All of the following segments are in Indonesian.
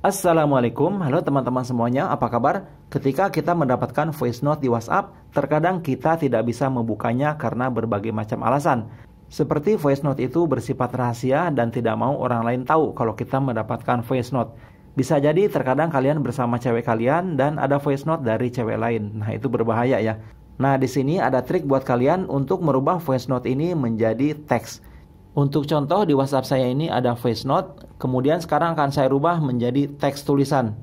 Assalamualaikum, halo teman-teman semuanya, apa kabar? Ketika kita mendapatkan voice note di WhatsApp, terkadang kita tidak bisa membukanya karena berbagai macam alasan. Seperti voice note itu bersifat rahasia dan tidak mau orang lain tahu kalau kita mendapatkan voice note. Bisa jadi terkadang kalian bersama cewek kalian dan ada voice note dari cewek lain. Nah, itu berbahaya ya. Nah, di sini ada trik buat kalian untuk merubah voice note ini menjadi teks. Untuk contoh di WhatsApp saya ini ada voice note, kemudian sekarang akan saya rubah menjadi teks tulisan.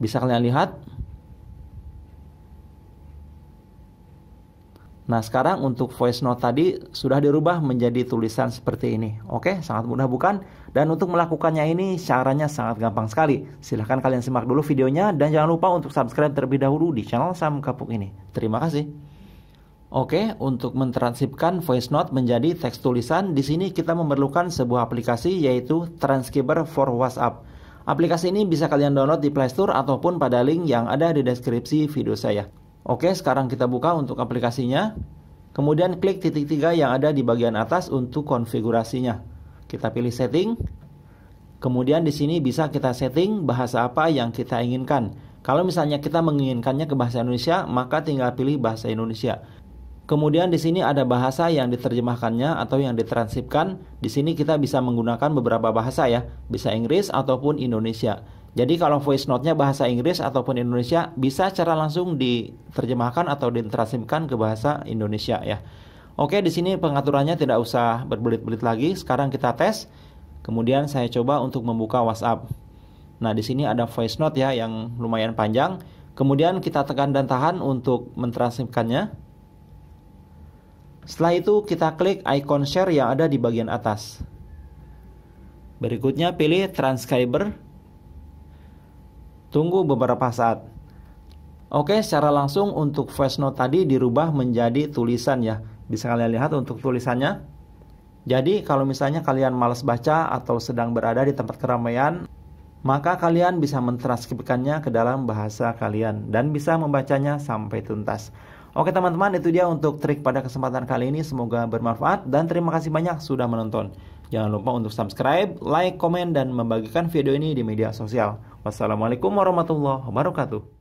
Bisa kalian lihat? Nah, sekarang untuk voice note tadi sudah dirubah menjadi tulisan seperti ini. Oke, sangat mudah bukan? Dan untuk melakukannya ini caranya sangat gampang sekali. Silahkan kalian simak dulu videonya dan jangan lupa untuk subscribe terlebih dahulu di channel Sam Kapuk ini. Terima kasih. Oke, untuk mentranskripkan voice note menjadi teks tulisan, di sini kita memerlukan sebuah aplikasi yaitu Transcriber for WhatsApp. Aplikasi ini bisa kalian download di Play Store ataupun pada link yang ada di deskripsi video saya. Oke, sekarang kita buka untuk aplikasinya. Kemudian klik titik tiga yang ada di bagian atas untuk konfigurasinya. Kita pilih setting. Kemudian di sini bisa kita setting bahasa apa yang kita inginkan. Kalau misalnya kita menginginkannya ke bahasa Indonesia, maka tinggal pilih bahasa Indonesia. Kemudian di sini ada bahasa yang diterjemahkannya atau yang ditransipkan. Di sini kita bisa menggunakan beberapa bahasa ya, bisa Inggris ataupun Indonesia. Jadi kalau voice note-nya bahasa Inggris ataupun Indonesia bisa secara langsung diterjemahkan atau ditransipkan ke bahasa Indonesia ya. Oke, di sini pengaturannya tidak usah berbelit-belit lagi. Sekarang kita tes. Kemudian saya coba untuk membuka WhatsApp. Nah, di sini ada voice note ya yang lumayan panjang. Kemudian kita tekan dan tahan untuk mentransipkannya. Setelah itu kita klik icon share yang ada di bagian atas. Berikutnya pilih transcriber. Tunggu beberapa saat. Oke, secara langsung untuk voice note tadi dirubah menjadi tulisan ya. Bisa kalian lihat untuk tulisannya. Jadi kalau misalnya kalian males baca atau sedang berada di tempat keramaian, maka kalian bisa mentranskripkannya ke dalam bahasa kalian dan bisa membacanya sampai tuntas. Oke teman-teman itu dia untuk trik pada kesempatan kali ini semoga bermanfaat dan terima kasih banyak sudah menonton. Jangan lupa untuk subscribe, like, komen, dan membagikan video ini di media sosial. Wassalamualaikum warahmatullahi wabarakatuh.